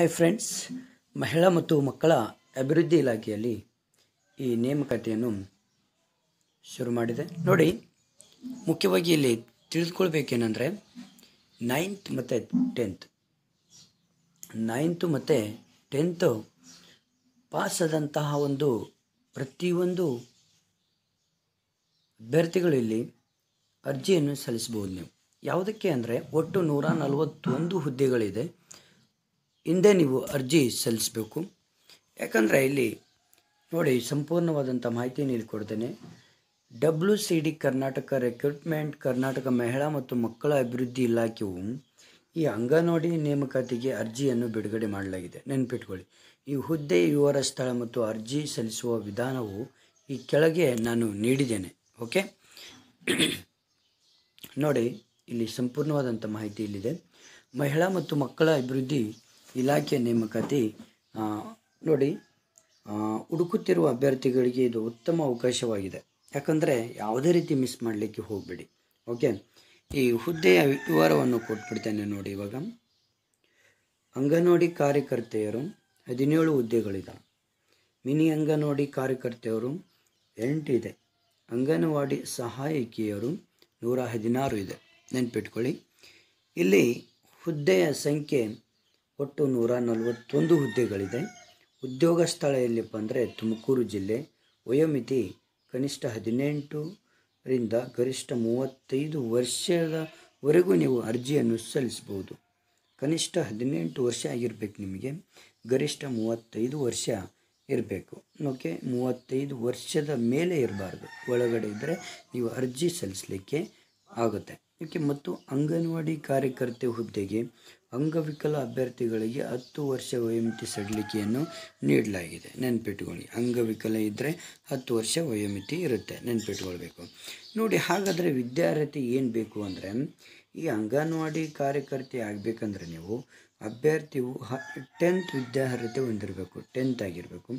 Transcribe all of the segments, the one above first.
hi friends ಮಹಿಳಾ ಮತ್ತು ಮಕ್ಕಳ ಅಭಿವೃದ್ಧಿ ಇಲಾಖೆಯಲ್ಲಿ ಈ ನೇಮಕಾತಿಯನ್ನು ಶುರು ಮಾಡಿದೆ ನೋಡಿ ಮುಖ್ಯವಾಗಿ ಇಲ್ಲಿ ತಿಳಿದುಕೊಳ್ಬೇಕೇನೆಂದರೆ ನೈನ್ತ್ ಮತ್ತು ಟೆಂತ್ ನೈನ್ತು ಮತ್ತು ಟೆಂತು ಪಾಸಾದಂತಹ ಒಂದು ಪ್ರತಿಯೊಂದು ಅಭ್ಯರ್ಥಿಗಳು ಇಲ್ಲಿ ಅರ್ಜಿಯನ್ನು ಸಲ್ಲಿಸಬಹುದು ನೀವು ಯಾವುದಕ್ಕೆ ಅಂದರೆ ಒಟ್ಟು ನೂರ ನಲವತ್ತೊಂದು ಹುದ್ದೆಗಳಿದೆ ಹಿಂದೆ ನೀವು ಅರ್ಜಿ ಸಲ್ಲಿಸಬೇಕು ಯಾಕಂದರೆ ಇಲ್ಲಿ ನೋಡಿ ಸಂಪೂರ್ಣವಾದಂಥ ಮಾಹಿತಿ ಇಲ್ಲಿ ಕೊಡ್ತೇನೆ W C D Karnataka recruitment Karnataka ಮಹಿಳಾ ಮತ್ತು ಮಕ್ಕಳ ಅಭಿವೃದ್ಧಿ ಇಲಾಖೆಯು ಈ ಅಂಗನವಾಡಿ ನೇಮಕಾತಿಗೆ ಅರ್ಜಿಯನ್ನು ಬಿಡುಗಡೆ ಮಾಡಲಾಗಿದೆ ನೆನಪಿಟ್ಕೊಳ್ಳಿ ಈ ಹುದ್ದೆ ವಿವರ ಸ್ಥಳ ಮತ್ತು ಅರ್ಜಿ ಸಲ್ಲಿಸುವ ವಿಧಾನವು ಈ ಕೆಳಗೆ ನಾನು ನೀಡಿದ್ದೇನೆ ಓಕೆ ನೋಡಿ ಇಲ್ಲಿ ಸಂಪೂರ್ಣವಾದಂಥ ಮಾಹಿತಿ ಇಲ್ಲಿದೆ ಮಹಿಳಾ ಮತ್ತು ಮಕ್ಕಳ ಅಭಿವೃದ್ಧಿ ಇಲಾಖೆ ನೇಮಕಾತಿ ನೋಡಿ ಹುಡುಕುತ್ತಿರುವ ಅಭ್ಯರ್ಥಿಗಳಿಗೆ ಇದು ಉತ್ತಮ ಅವಕಾಶವಾಗಿದೆ ಯಾಕಂದರೆ ಯಾವುದೇ ರೀತಿ ಮಿಸ್ ಮಾಡಲಿಕ್ಕೆ ಹೋಗಬೇಡಿ ಓಕೆ ಈ ಹುದ್ದೆಯ ವಿವರವನ್ನು ಕೊಟ್ಬಿಡ್ತೇನೆ ನೋಡಿ ಇವಾಗ ಅಂಗನವಾಡಿ ಕಾರ್ಯಕರ್ತೆಯರು ಹದಿನೇಳು ಹುದ್ದೆಗಳಿದ್ದಾವೆ ಮಿನಿ ಅಂಗನವಾಡಿ ಕಾರ್ಯಕರ್ತೆಯರು ಎಂಟಿದೆ ಅಂಗನವಾಡಿ ಸಹಾಯಕಿಯರು ನೂರ ಹದಿನಾರು ಇದೆ ನೆನ್ಪಿಟ್ಕೊಳ್ಳಿ ಇಲ್ಲಿ ಹುದ್ದೆಯ ಸಂಖ್ಯೆ ಒಟ್ಟು ನೂರ ನಲವತ್ತೊಂದು ಹುದ್ದೆಗಳಿದೆ ಉದ್ಯೋಗ ಸ್ಥಳ ಎಲ್ಲಿಪ್ಪ ಅಂದರೆ ತುಮಕೂರು ಜಿಲ್ಲೆ ವಯೋಮಿತಿ ಕನಿಷ್ಠ ಹದಿನೆಂಟರಿಂದ ಗರಿಷ್ಠ ಮೂವತ್ತೈದು ವರ್ಷದವರೆಗೂ ನೀವು ಅರ್ಜಿಯನ್ನು ಸಲ್ಲಿಸಬಹುದು ಕನಿಷ್ಠ ಹದಿನೆಂಟು ವರ್ಷ ಆಗಿರಬೇಕು ನಿಮಗೆ ಗರಿಷ್ಠ ಮೂವತ್ತೈದು ವರ್ಷ ಇರಬೇಕು ಓಕೆ ಮೂವತ್ತೈದು ವರ್ಷದ ಮೇಲೆ ಇರಬಾರ್ದು ಒಳಗಡೆ ಇದ್ದರೆ ನೀವು ಅರ್ಜಿ ಸಲ್ಲಿಸಲಿಕ್ಕೆ ಆಗುತ್ತೆ ಏಕೆ ಮತ್ತು ಅಂಗನವಾಡಿ ಕಾರ್ಯಕರ್ತೆ ಹುದ್ದೆಗೆ ಅಂಗವಿಕಲ ಅಭ್ಯರ್ಥಿಗಳಿಗೆ ಹತ್ತು ವರ್ಷ ವಯೋಮಿತಿ ಸಡಿಲಿಕೆಯನ್ನು ನೀಡಲಾಗಿದೆ ನೆನ್ಪಿಟ್ಕೊಳ್ಳಿ ಅಂಗವಿಕಲ ಇದ್ದರೆ ಹತ್ತು ವರ್ಷ ವಯೋಮಿತಿ ಇರುತ್ತೆ ನೆನ್ಪಿಟ್ಕೊಳ್ಬೇಕು ನೋಡಿ ಹಾಗಾದರೆ ವಿದ್ಯಾರ್ಥಿ ಏನು ಬೇಕು ಅಂದರೆ ಈ ಅಂಗನವಾಡಿ ಕಾರ್ಯಕರ್ತೆ ಆಗಬೇಕಂದ್ರೆ ನೀವು ಅಭ್ಯರ್ಥಿಯು ಹ ಟೆಂತ್ ವಿದ್ಯಾರ್ಹತೆ ಹೊಂದಿರಬೇಕು ಟೆಂತ್ ಆಗಿರಬೇಕು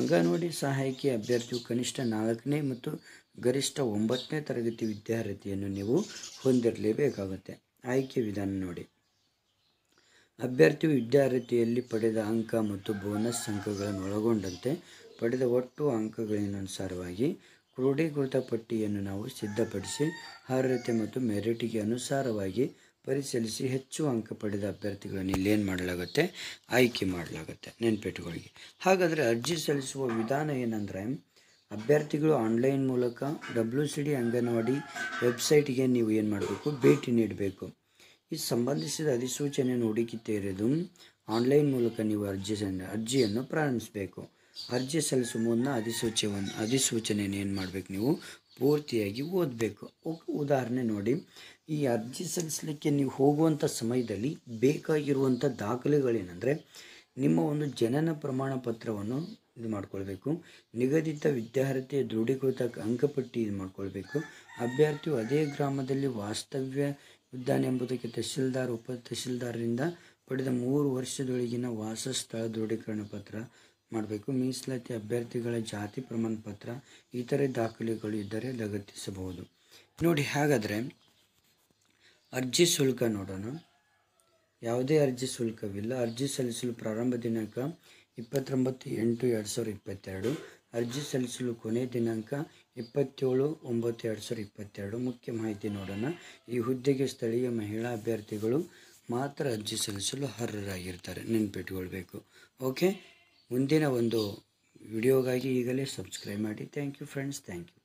ಅಂಗನವಾಡಿ ಸಹಾಯಕಿ ಅಭ್ಯರ್ಥಿಯು ಕನಿಷ್ಠ ನಾಲ್ಕನೇ ಮತ್ತು ಗರಿಷ್ಠ ಒಂಬತ್ತನೇ ತರಗತಿ ವಿದ್ಯಾರ್ಹತೆಯನ್ನು ನೀವು ಹೊಂದಿರಲೇಬೇಕಾಗುತ್ತೆ ಆಯ್ಕೆ ವಿಧಾನ ನೋಡಿ ಅಭ್ಯರ್ಥಿಯು ವಿದ್ಯಾರ್ಹತೆಯಲ್ಲಿ ಪಡೆದ ಅಂಕ ಮತ್ತು ಬೋನಸ್ ಅಂಕಗಳನ್ನು ಒಳಗೊಂಡಂತೆ ಪಡೆದ ಒಟ್ಟು ಅಂಕಗಳಿನನುಸಾರವಾಗಿ ಕ್ರೋಢೀಕೃತ ಪಟ್ಟಿಯನ್ನು ನಾವು ಸಿದ್ಧಪಡಿಸಿ ಅರ್ಹತೆ ಮತ್ತು ಮೆರಿಟಿಗೆ ಅನುಸಾರವಾಗಿ ಪರಿಶೀಲಿಸಿ ಹೆಚ್ಚು ಅಂಕ ಪಡೆದ ಅಭ್ಯರ್ಥಿಗಳನ್ನು ಇಲ್ಲೇನು ಮಾಡಲಾಗುತ್ತೆ ಆಯ್ಕೆ ಮಾಡಲಾಗುತ್ತೆ ನೆನಪಿಟ್ಟುಗಳಿಗೆ ಹಾಗಾದರೆ ಅರ್ಜಿ ಸಲ್ಲಿಸುವ ವಿಧಾನ ಏನಂದರೆ ಅಭ್ಯರ್ಥಿಗಳು ಆನ್ಲೈನ್ ಮೂಲಕ ಡಬ್ಲ್ಯೂ ಸಿ ಡಿ ಅಂಗನವಾಡಿ ವೆಬ್ಸೈಟ್ಗೆ ನೀವು ಏನು ಮಾಡಬೇಕು ಭೇಟಿ ನೀಡಬೇಕು ಈ ಸಂಬಂಧಿಸಿದ ಅಧಿಸೂಚನೆಯನ್ನು ಇರೋದು ಆನ್ಲೈನ್ ಮೂಲಕ ನೀವು ಅರ್ಜಿ ಅರ್ಜಿಯನ್ನು ಪ್ರಾರಂಭಿಸಬೇಕು ಅರ್ಜಿ ಸಲ್ಲಿಸುವ ಮುನ್ನ ಅಧಿಸೂಚವನ್ನು ಅಧಿಸೂಚನೆಯನ್ನು ಏನು ಮಾಡಬೇಕು ನೀವು ಪೂರ್ತಿಯಾಗಿ ಓದಬೇಕು ಉದಾಹರಣೆ ನೋಡಿ ಈ ಅರ್ಜಿ ಸಲ್ಲಿಸಲಿಕ್ಕೆ ನೀವು ಹೋಗುವಂಥ ಸಮಯದಲ್ಲಿ ಬೇಕಾಗಿರುವಂಥ ದಾಖಲೆಗಳೇನೆಂದರೆ ನಿಮ್ಮ ಒಂದು ಜನನ ಪ್ರಮಾಣ ಪತ್ರವನ್ನು ಇದು ಮಾಡ್ಕೊಳ್ಬೇಕು ನಿಗದಿತ ವಿದ್ಯಾರ್ಥಿಯ ದೃಢೀಕೃತ ಅಂಕಪಟ್ಟಿ ಇದು ಮಾಡ್ಕೊಳ್ಬೇಕು ಅಭ್ಯರ್ಥಿಯು ಅದೇ ಗ್ರಾಮದಲ್ಲಿ ವಾಸ್ತವ್ಯ ಇದ್ದಾನೆ ಎಂಬುದಕ್ಕೆ ತಹಶೀಲ್ದಾರ್ ಉಪ ತಹಶೀಲ್ದಾರರಿಂದ ಪಡೆದ ಮೂರು ವರ್ಷದೊಳಗಿನ ವಾಸಸ್ಥಳ ದೃಢೀಕರಣ ಪತ್ರ ಮಾಡಬೇಕು ಮೀಸಲಾತಿ ಅಭ್ಯರ್ಥಿಗಳ ಜಾತಿ ಪ್ರಮಾಣ ಪತ್ರ ಇತರೆ ದಾಖಲೆಗಳು ಇದ್ದರೆ ಲಗತ್ತಿಸಬಹುದು ನೋಡಿ ಹಾಗಾದರೆ ಅರ್ಜಿ ಶುಲ್ಕ ನೋಡೋಣ ಯಾವುದೇ ಅರ್ಜಿ ಶುಲ್ಕವಿಲ್ಲ ಅರ್ಜಿ ಸಲ್ಲಿಸಲು ಪ್ರಾರಂಭ ದಿನಾಂಕ ಇಪ್ಪತ್ತೊಂಬತ್ತು ಎಂಟು ಎರಡು ಸಾವಿರದ ಇಪ್ಪತ್ತೆರಡು ಅರ್ಜಿ ಸಲ್ಲಿಸಲು ಕೊನೆ ದಿನಾಂಕ ಇಪ್ಪತ್ತೇಳು ಒಂಬತ್ತು ಎರಡು ಸಾವಿರದ ಇಪ್ಪತ್ತೆರಡು ಮುಖ್ಯ ಮಾಹಿತಿ ನೋಡೋಣ ಈ ಹುದ್ದೆಗೆ ಸ್ಥಳೀಯ ಮಹಿಳಾ ಅಭ್ಯರ್ಥಿಗಳು ಮಾತ್ರ ಅರ್ಜಿ ಸಲ್ಲಿಸಲು ಅರ್ಹರಾಗಿರ್ತಾರೆ ನೆನ್ಪಿಟ್ಕೊಳ್ಬೇಕು ಓಕೆ ಮುಂದಿನ ಒಂದು ವಿಡಿಯೋಗಾಗಿ ಈಗಲೇ ಸಬ್ಸ್ಕ್ರೈಬ್ ಮಾಡಿ thank you friends thank you